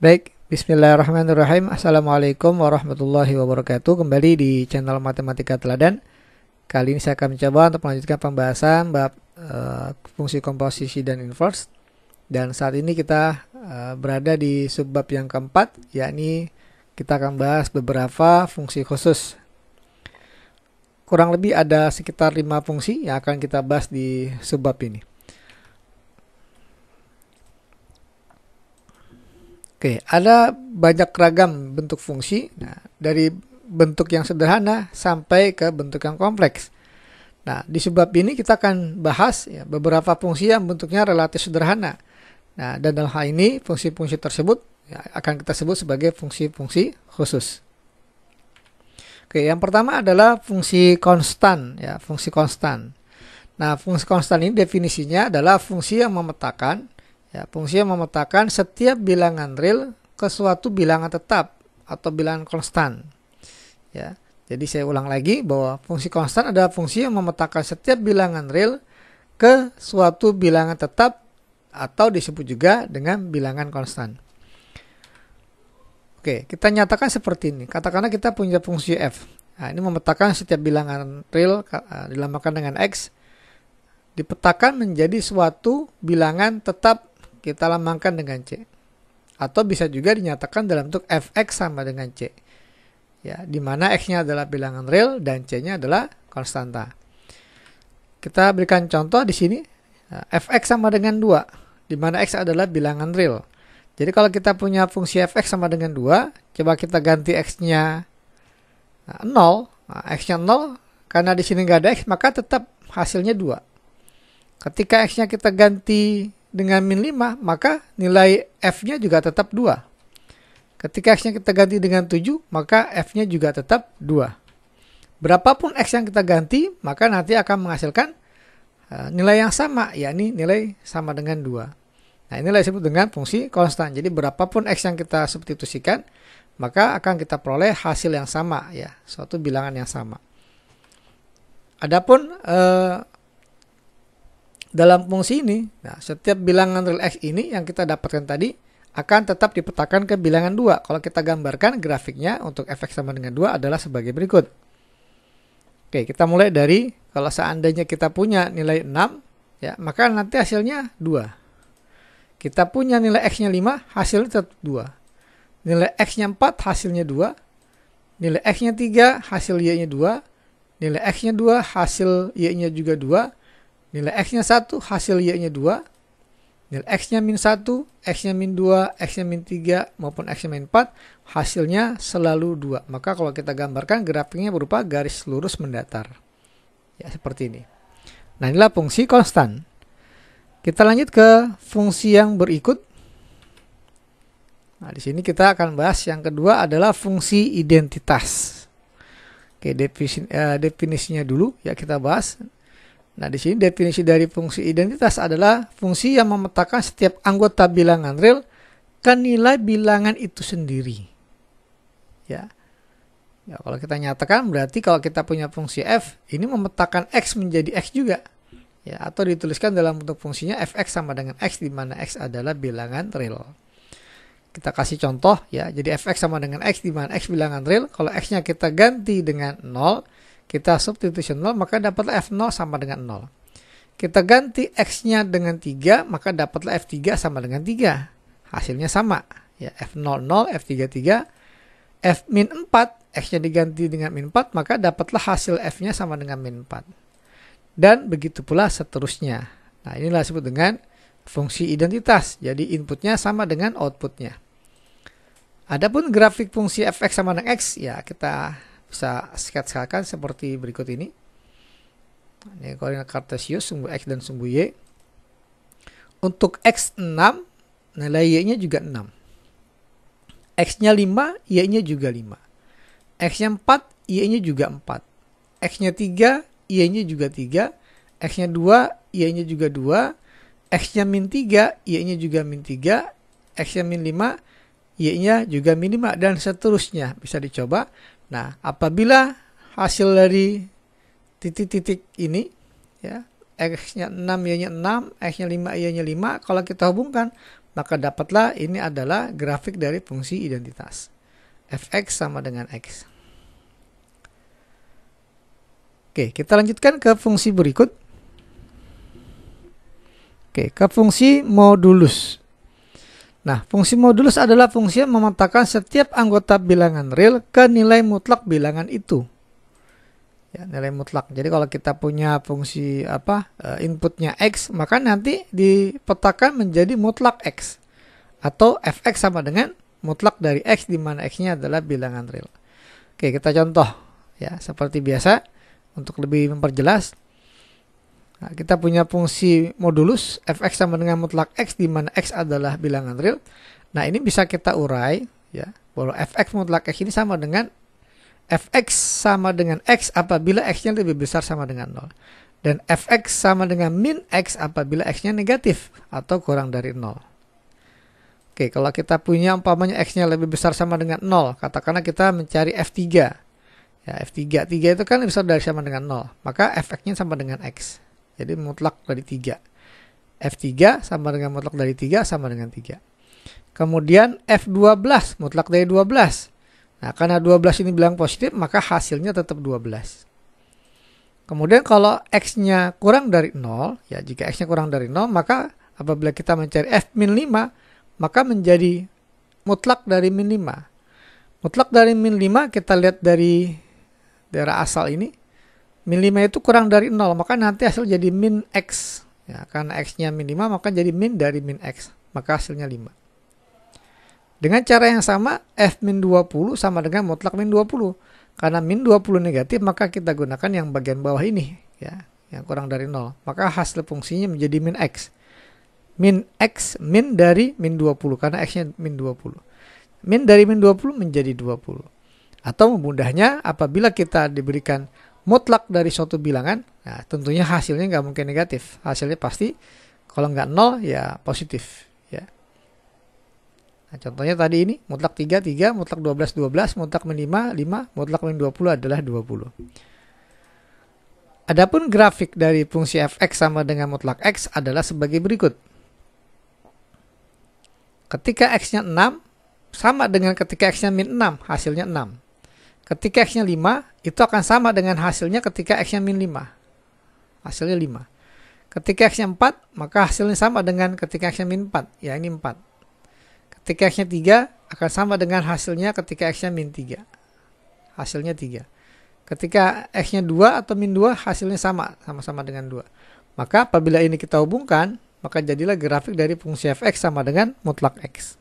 Baik, bismillahirrahmanirrahim. Assalamualaikum warahmatullahi wabarakatuh. Kembali di channel Matematika Teladan. Kali ini saya akan mencoba untuk melanjutkan pembahasan bab uh, fungsi komposisi dan inverse. Dan saat ini kita uh, berada di subbab yang keempat, yakni kita akan bahas beberapa fungsi khusus. Kurang lebih ada sekitar 5 fungsi yang akan kita bahas di subbab ini. Oke, ada banyak ragam bentuk fungsi, nah, dari bentuk yang sederhana sampai ke bentuk yang kompleks. Nah, di sebab ini kita akan bahas ya, beberapa fungsi yang bentuknya relatif sederhana. Nah, dan dalam hal ini fungsi-fungsi tersebut ya, akan kita sebut sebagai fungsi-fungsi khusus. Oke, yang pertama adalah fungsi konstan ya, fungsi konstan. Nah, fungsi konstan ini definisinya adalah fungsi yang memetakan Ya, fungsi yang memetakan setiap bilangan real ke suatu bilangan tetap atau bilangan konstan. Ya, jadi saya ulang lagi bahwa fungsi konstan adalah fungsi yang memetakan setiap bilangan real ke suatu bilangan tetap atau disebut juga dengan bilangan konstan. Oke, kita nyatakan seperti ini. Katakanlah kita punya fungsi f. Nah, ini memetakan setiap bilangan real e, dilambangkan dengan x dipetakan menjadi suatu bilangan tetap kita lambangkan dengan C. Atau bisa juga dinyatakan dalam bentuk fx sama dengan C. Ya, di mana x-nya adalah bilangan real dan c-nya adalah konstanta. Kita berikan contoh di sini ya, fx sama dengan 2, di mana x adalah bilangan real. Jadi kalau kita punya fungsi fx sama dengan 2, coba kita ganti x-nya 0, ya, nah, x-nya 0, karena di sini nggak ada x, maka tetap hasilnya 2. Ketika x-nya kita ganti dengan min 5, maka nilai F-nya juga tetap 2. Ketika X-nya kita ganti dengan 7, maka F-nya juga tetap 2. Berapapun X yang kita ganti, maka nanti akan menghasilkan eh, nilai yang sama, yakni nilai sama dengan 2. Nah, inilah disebut dengan fungsi konstan. Jadi, berapapun X yang kita substitusikan, maka akan kita peroleh hasil yang sama, ya, suatu bilangan yang sama. Adapun eh, dalam fungsi ini, nah, setiap bilangan real X ini yang kita dapatkan tadi akan tetap dipetakan ke bilangan 2. Kalau kita gambarkan grafiknya untuk fx sama dengan 2 adalah sebagai berikut. Oke, kita mulai dari kalau seandainya kita punya nilai 6, ya, maka nanti hasilnya 2. Kita punya nilai x-nya 5, hasilnya tetap 2. Nilai x-nya 4, hasilnya 2. Nilai x-nya 3, hasil y-nya 2. Nilai x-nya 2, hasil y-nya juga 2 Nilai X-nya 1, hasil Y-nya 2. Nilai X-nya min 1, X-nya min 2, X-nya min 3, maupun X-nya min 4, hasilnya selalu 2. Maka kalau kita gambarkan grafiknya berupa garis lurus mendatar. Ya, seperti ini. Nah, inilah fungsi konstan. Kita lanjut ke fungsi yang berikut. Nah, di sini kita akan bahas yang kedua adalah fungsi identitas. Oke, eh, definisinya dulu ya kita bahas. Nah, di sini definisi dari fungsi identitas adalah fungsi yang memetakan setiap anggota bilangan real ke nilai bilangan itu sendiri. Ya. Ya, kalau kita nyatakan berarti kalau kita punya fungsi f ini memetakan x menjadi x juga. Ya, atau dituliskan dalam bentuk fungsinya fx sama dengan x di mana x adalah bilangan real. Kita kasih contoh ya. Jadi fx sama dengan x di mana x bilangan real. Kalau x-nya kita ganti dengan 0 kita substitusional 0 maka dapatlah F0 sama dengan 0. Kita ganti X-nya dengan 3 maka dapatlah F3 sama dengan 3. Hasilnya sama. Ya, f 0 0 f 3 3 F-min 4, X-nya diganti dengan min 4 maka dapatlah hasil F-nya sama dengan min 4. Dan begitu pula seterusnya. Nah inilah disebut dengan fungsi identitas. Jadi inputnya sama dengan outputnya. Adapun grafik fungsi fx sama dengan x, ya kita bisa sketsakan seperti berikut ini. Ini koordinat kartesius sumbu X dan sumbu Y. Untuk X 6, nilai Y-nya juga 6. X-nya 5, Y-nya juga 5. X-nya 4, Y-nya juga 4. X-nya 3, Y-nya juga 3. X-nya 2, Y-nya juga 2. X-nya min 3, Y-nya juga min 3. X-nya min 5, Y-nya juga min 5. Dan seterusnya bisa dicoba. Nah, apabila hasil dari titik-titik ini ya, x-nya 6, y-nya 6, x-nya 5, y-nya 5, kalau kita hubungkan maka dapatlah ini adalah grafik dari fungsi identitas. fx sama dengan x. Oke, kita lanjutkan ke fungsi berikut. Oke, ke fungsi modulus. Nah, fungsi modulus adalah fungsi yang memetakan setiap anggota bilangan real ke nilai mutlak bilangan itu. Ya, nilai mutlak. Jadi kalau kita punya fungsi apa eh, inputnya x, maka nanti dipetakan menjadi mutlak x atau fx sama dengan mutlak dari x di mana x-nya adalah bilangan real. Oke, kita contoh ya seperti biasa untuk lebih memperjelas Nah, kita punya fungsi modulus fx sama dengan mutlak x di mana x adalah bilangan real. Nah, ini bisa kita urai ya. Bahwa fx mutlak x ini sama dengan fx sama dengan x apabila x-nya lebih besar sama dengan 0. Dan fx sama dengan min x apabila x-nya negatif atau kurang dari 0. Oke, kalau kita punya umpamanya x-nya lebih besar sama dengan 0, katakanlah kita mencari f3. Ya, f3. 3 itu kan lebih besar dari sama dengan 0, maka fx-nya sama dengan x. Jadi mutlak dari 3. F3 sama dengan mutlak dari 3 sama dengan 3. Kemudian F12 mutlak dari 12. Nah, karena 12 ini bilang positif, maka hasilnya tetap 12. Kemudian kalau x-nya kurang dari 0, ya jika x-nya kurang dari 0, maka apabila kita mencari f-5, maka menjadi mutlak dari min 5. Mutlak dari min 5 kita lihat dari daerah asal ini minima itu kurang dari 0 maka nanti hasil jadi min x ya karena x-nya minima maka jadi min dari min x maka hasilnya 5 dengan cara yang sama f min 20 sama dengan mutlak min 20 karena min 20 negatif maka kita gunakan yang bagian bawah ini ya yang kurang dari 0 maka hasil fungsinya menjadi min x min x min dari min 20 karena x-nya min 20 min dari min 20 menjadi 20 atau mudahnya apabila kita diberikan mutlak dari suatu bilangan, nah, tentunya hasilnya nggak mungkin negatif. Hasilnya pasti kalau nggak nol ya positif. Ya. Nah, contohnya tadi ini mutlak 3, 3, mutlak 12, 12, mutlak min 5, 5, mutlak min 20 adalah 20. Adapun grafik dari fungsi fx sama dengan mutlak x adalah sebagai berikut. Ketika x-nya 6, sama dengan ketika x-nya min 6, hasilnya 6 ketika x-nya 5, itu akan sama dengan hasilnya ketika x-nya min 5. Hasilnya 5. Ketika x-nya 4, maka hasilnya sama dengan ketika x-nya min 4. Ya, ini 4. Ketika x-nya 3, akan sama dengan hasilnya ketika x-nya min 3. Hasilnya 3. Ketika x-nya 2 atau min 2, hasilnya sama. Sama-sama dengan 2. Maka apabila ini kita hubungkan, maka jadilah grafik dari fungsi fx sama dengan mutlak x.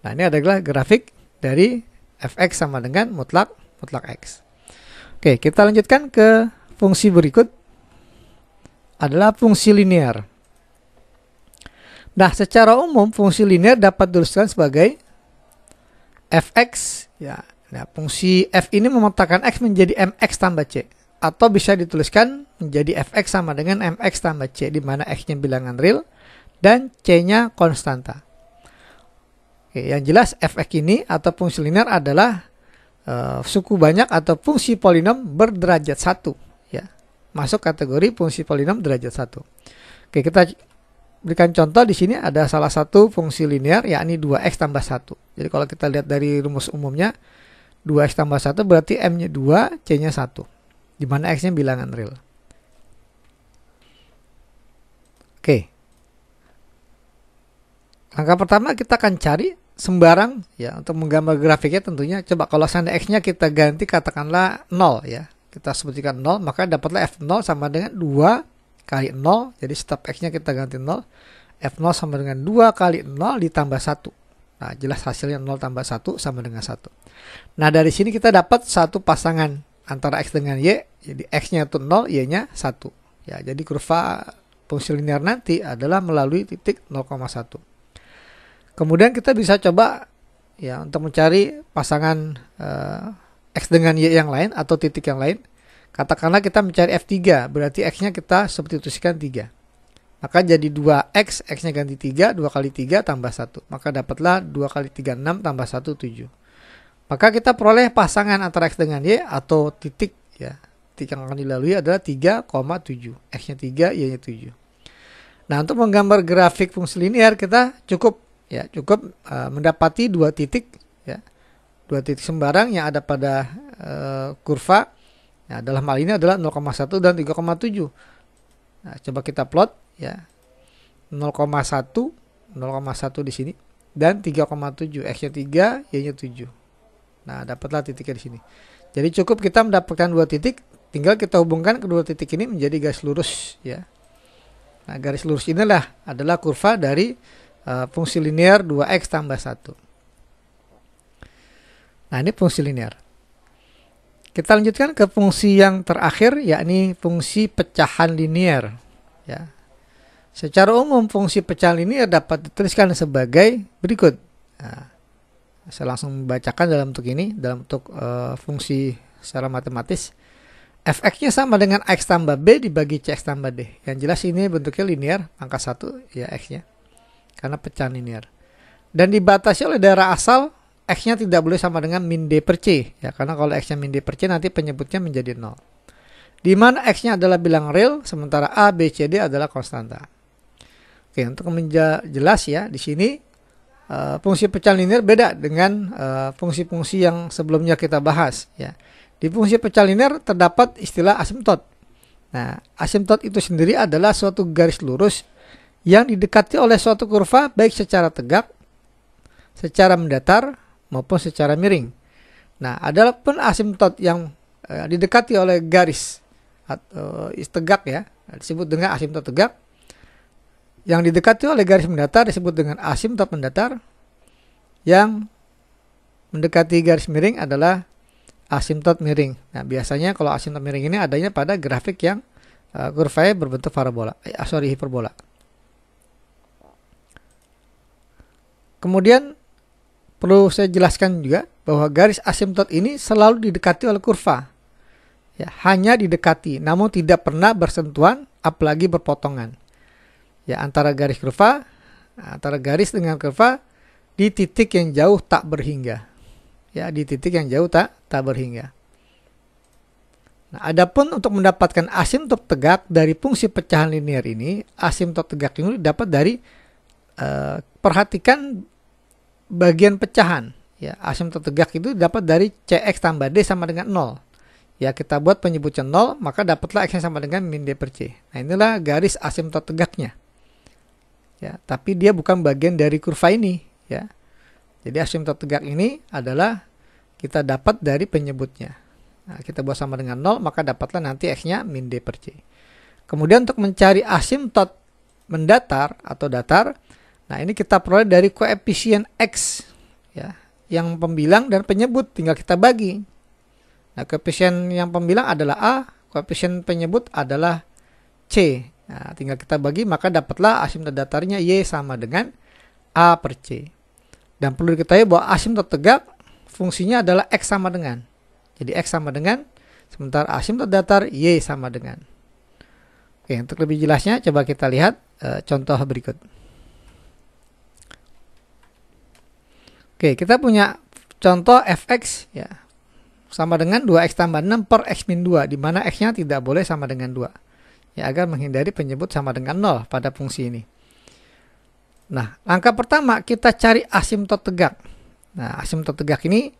Nah, ini adalah grafik dari fx sama dengan mutlak mutlak x. Oke, kita lanjutkan ke fungsi berikut adalah fungsi linear. Nah, secara umum fungsi linear dapat dituliskan sebagai fx ya. Nah, fungsi f ini memetakan x menjadi mx tambah c atau bisa dituliskan menjadi fx sama dengan mx tambah c di mana x-nya bilangan real dan c-nya konstanta. Oke, yang jelas fx ini atau fungsi linear adalah uh, suku banyak atau fungsi polinom berderajat satu, ya. Masuk kategori fungsi polinom derajat satu. Oke, kita berikan contoh di sini ada salah satu fungsi linear yakni 2x tambah 1. Jadi kalau kita lihat dari rumus umumnya 2x tambah 1 berarti m-nya 2, c-nya 1. Di mana x-nya bilangan real. Oke. Langkah pertama kita akan cari sembarang ya untuk menggambar grafiknya tentunya coba kalau seandainya x-nya kita ganti katakanlah 0 ya kita sebutkan 0 maka dapatlah f0 sama dengan 2 kali 0 jadi setiap x-nya kita ganti 0 f0 sama dengan 2 kali 0 ditambah 1 nah jelas hasilnya 0 tambah 1 sama dengan 1 nah dari sini kita dapat satu pasangan antara x dengan y jadi x-nya itu 0 y-nya 1 ya jadi kurva fungsi linear nanti adalah melalui titik 0,1 Kemudian kita bisa coba ya untuk mencari pasangan uh, x dengan y yang lain atau titik yang lain. Katakanlah kita mencari f3, berarti x-nya kita substitusikan 3. Maka jadi 2x, x-nya ganti 3, 2 kali 3 tambah 1. Maka dapatlah 2 kali 3, 6 tambah 1, 7. Maka kita peroleh pasangan antara x dengan y atau titik ya. Titik yang akan dilalui adalah 3,7. X-nya 3, y-nya 7. Nah, untuk menggambar grafik fungsi linear kita cukup ya cukup uh, mendapati dua titik ya dua titik sembarang yang ada pada uh, kurva nah, dalam hal ini adalah 0,1 dan 3,7 nah, coba kita plot ya 0,1 0,1 di sini dan 3,7 x nya 3 y nya 7 nah dapatlah titiknya di sini jadi cukup kita mendapatkan dua titik tinggal kita hubungkan kedua titik ini menjadi garis lurus ya nah garis lurus inilah adalah kurva dari Eh, fungsi linear 2x tambah 1. Nah ini fungsi linear. Kita lanjutkan ke fungsi yang terakhir yakni fungsi pecahan linear. Ya. Secara umum fungsi pecahan linear dapat dituliskan sebagai berikut. Nah, saya langsung membacakan dalam bentuk ini, dalam bentuk uh, fungsi secara matematis fx-nya sama dengan x tambah b dibagi cx tambah d. Yang jelas ini bentuknya linear, angka 1 ya x-nya karena pecahan linear. Dan dibatasi oleh daerah asal X-nya tidak boleh sama dengan min D per C ya karena kalau X-nya min D per C nanti penyebutnya menjadi 0. Di mana X-nya adalah bilang real sementara A, B, C, D adalah konstanta. Oke, untuk menjelas ya di sini uh, fungsi pecahan linear beda dengan eh, fungsi-fungsi uh, yang sebelumnya kita bahas ya. Di fungsi pecahan linear terdapat istilah asimtot. Nah, asimtot itu sendiri adalah suatu garis lurus yang didekati oleh suatu kurva baik secara tegak, secara mendatar maupun secara miring. Nah, adapun asimtot yang e, didekati oleh garis atau e, eh, tegak ya, disebut dengan asimtot tegak. Yang didekati oleh garis mendatar disebut dengan asimtot mendatar. Yang mendekati garis miring adalah asimtot miring. Nah, biasanya kalau asimtot miring ini adanya pada grafik yang e, kurvanya berbentuk parabola, eh, sorry hiperbola. Kemudian perlu saya jelaskan juga bahwa garis asimtot ini selalu didekati oleh kurva. Ya, hanya didekati, namun tidak pernah bersentuhan apalagi berpotongan. Ya, antara garis kurva, antara garis dengan kurva di titik yang jauh tak berhingga. Ya, di titik yang jauh tak tak berhingga. Nah, adapun untuk mendapatkan asimtot tegak dari fungsi pecahan linear ini, asimtot tegak ini dapat dari uh, perhatikan bagian pecahan. Ya, asim tertegak itu dapat dari CX tambah D sama dengan 0. Ya, kita buat penyebutnya 0, maka dapatlah X sama dengan min D per C. Nah, inilah garis asim tertegaknya. Ya, tapi dia bukan bagian dari kurva ini. Ya. Jadi asim tertegak ini adalah kita dapat dari penyebutnya. Nah, kita buat sama dengan 0, maka dapatlah nanti X-nya min D per C. Kemudian untuk mencari asimtot mendatar atau datar, Nah, ini kita peroleh dari koefisien X ya, yang pembilang dan penyebut tinggal kita bagi. Nah, koefisien yang pembilang adalah A, koefisien penyebut adalah C. Nah, tinggal kita bagi maka dapatlah asimtot datarnya Y sama dengan A per C. Dan perlu diketahui bahwa asimtot tegak fungsinya adalah X sama dengan. Jadi X sama dengan, sementara asimtot datar Y sama dengan. Oke, untuk lebih jelasnya coba kita lihat e, contoh berikut. Oke, kita punya contoh fx ya sama dengan 2x tambah 6 per x min 2 di mana x-nya tidak boleh sama dengan 2. Ya, agar menghindari penyebut sama dengan 0 pada fungsi ini. Nah, langkah pertama kita cari asimtot tegak. Nah, asimtot tegak ini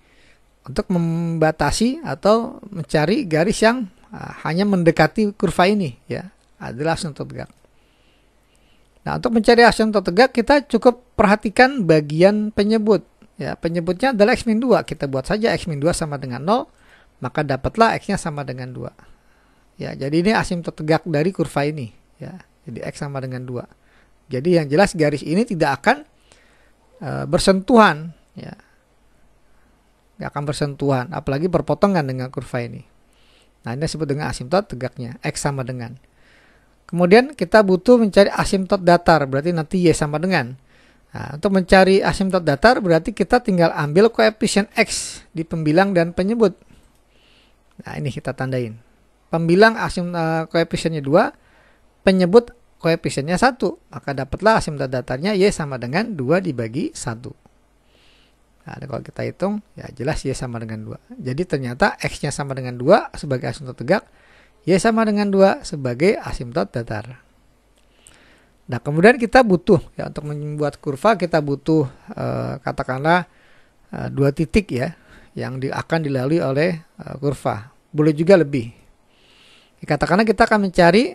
untuk membatasi atau mencari garis yang ah, hanya mendekati kurva ini ya adalah asimtot tegak. Nah, untuk mencari asimtot tegak kita cukup perhatikan bagian penyebut Ya, penyebutnya adalah x min 2. Kita buat saja x min 2 sama dengan 0, maka dapatlah x-nya sama dengan 2. Ya, jadi ini asimtot tegak dari kurva ini, ya. Jadi x sama dengan 2. Jadi yang jelas garis ini tidak akan e, bersentuhan, ya. Nggak akan bersentuhan, apalagi perpotongan dengan kurva ini. Nah, ini disebut dengan asimtot tegaknya, x sama dengan. Kemudian kita butuh mencari asimtot datar, berarti nanti y sama dengan Nah, untuk mencari asimtot datar berarti kita tinggal ambil koefisien X di pembilang dan penyebut. Nah, ini kita tandain. Pembilang asim uh, eh, koefisiennya 2, penyebut koefisiennya 1. Maka dapatlah asimtot datarnya Y sama dengan 2 dibagi 1. Nah, kalau kita hitung, ya jelas Y sama dengan 2. Jadi ternyata X-nya sama dengan 2 sebagai asimtot tegak, Y sama dengan 2 sebagai asimtot datar. Nah, kemudian kita butuh ya untuk membuat kurva kita butuh eh, katakanlah eh, dua titik ya yang di, akan dilalui oleh eh, kurva. Boleh juga lebih. Katakanlah kita akan mencari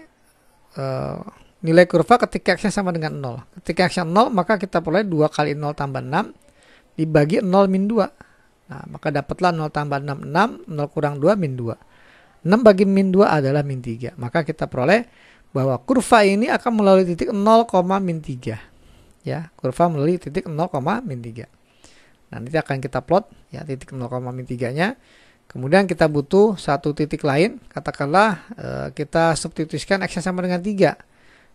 eh, nilai kurva ketika x sama dengan 0. Ketika x 0 maka kita peroleh 2 kali 0 tambah 6 dibagi 0 min 2. Nah, maka dapatlah 0 tambah 6 6, 0 kurang 2 min 2. 6 bagi min 2 adalah min 3. Maka kita peroleh bahwa kurva ini akan melalui titik 0, min 3. Ya, kurva melalui titik 0, min 3. Nah, nanti akan kita plot ya titik 0, min 3-nya. Kemudian kita butuh satu titik lain, katakanlah e, kita substitusikan x sama dengan 3.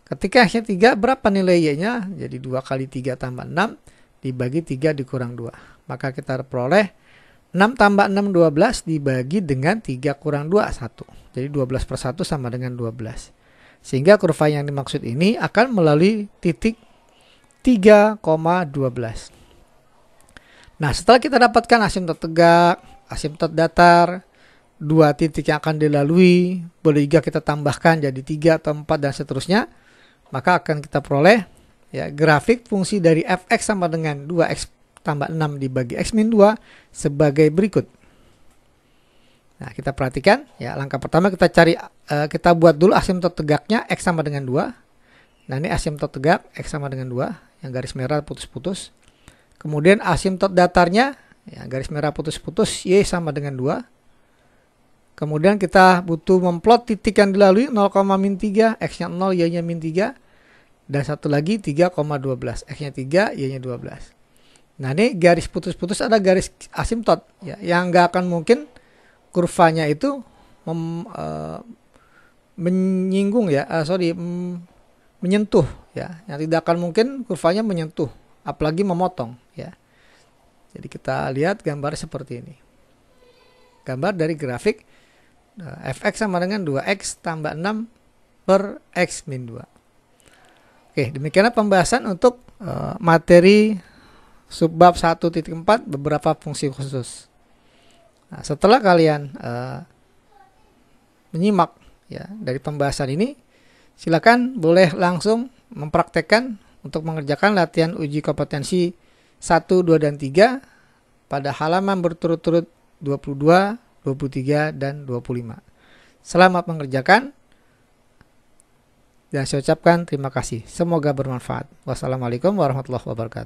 Ketika x 3, berapa nilai y-nya? Jadi 2 kali 3 tambah 6 dibagi 3 dikurang 2. Maka kita peroleh 6 tambah 6, 12 dibagi dengan 3 kurang 2, 1. Jadi 12 per 1 sama dengan 12. Sehingga kurva yang dimaksud ini akan melalui titik 3,12. Nah, setelah kita dapatkan asimtot tegak, asimtot datar, dua titik yang akan dilalui, boleh juga kita tambahkan jadi 3 atau 4 dan seterusnya, maka akan kita peroleh ya grafik fungsi dari fx sama dengan 2x tambah 6 dibagi x min 2 sebagai berikut. Nah, kita perhatikan ya, langkah pertama kita cari uh, kita buat dulu asimtot tegaknya x sama dengan 2. Nah, ini asimtot tegak x sama dengan 2 yang garis merah putus-putus. Kemudian asimtot datarnya ya, garis merah putus-putus y sama dengan 2. Kemudian kita butuh memplot titik yang dilalui 0, min 3, x-nya 0, y-nya min 3. Dan satu lagi 3,12, x-nya 3, y-nya 12. Nah, ini garis putus-putus ada garis asimtot ya, yang nggak akan mungkin kurvanya itu mem, uh, menyinggung ya, uh, sorry, mm, menyentuh ya. Yang tidak akan mungkin kurvanya menyentuh, apalagi memotong ya. Jadi kita lihat gambar seperti ini. Gambar dari grafik eh, fx sama dengan 2x tambah 6 per x min 2. Oke, demikianlah pembahasan untuk materi subbab 1.4 beberapa fungsi khusus. Nah, setelah kalian uh, menyimak ya dari pembahasan ini, silakan boleh langsung mempraktekkan untuk mengerjakan latihan uji kompetensi 1, 2, dan 3 pada halaman berturut-turut 22, 23, dan 25. Selamat mengerjakan dan saya ucapkan terima kasih. Semoga bermanfaat. Wassalamualaikum warahmatullahi wabarakatuh.